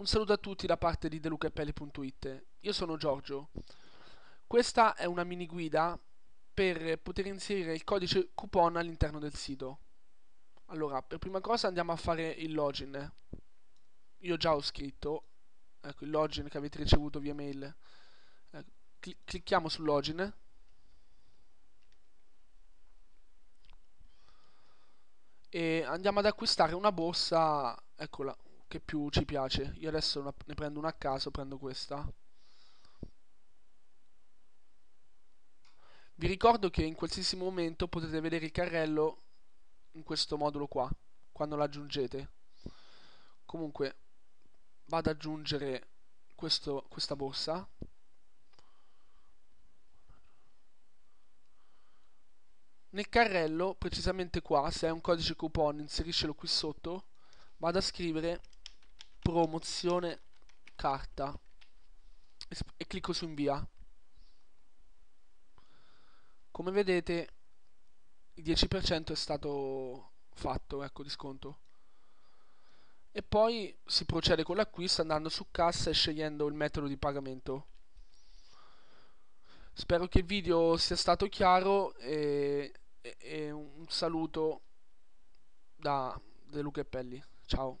Un saluto a tutti da parte di delucapelli.it. Io sono Giorgio. Questa è una mini guida per poter inserire il codice coupon all'interno del sito. Allora, per prima cosa andiamo a fare il login. Io già ho scritto, ecco il login che avete ricevuto via mail. Ecco, eh, cl clicchiamo sul login. E andiamo ad acquistare una borsa, eccola, che più ci piace. Io adesso una, ne prendo una a caso, prendo questa. Vi ricordo che in qualsiasi momento potete vedere il carrello in questo modulo qua, quando l'aggiungete. Comunque vado ad aggiungere questo, questa borsa. Nel carrello, precisamente qua, se è un codice coupon, inseriscelo qui sotto, vado a scrivere promozione carta e, e clicco su invia come vedete il 10% è stato fatto ecco di sconto e poi si procede con l'acquisto andando su cassa e scegliendo il metodo di pagamento spero che il video sia stato chiaro e, e, e un saluto da De Luca e Pelli ciao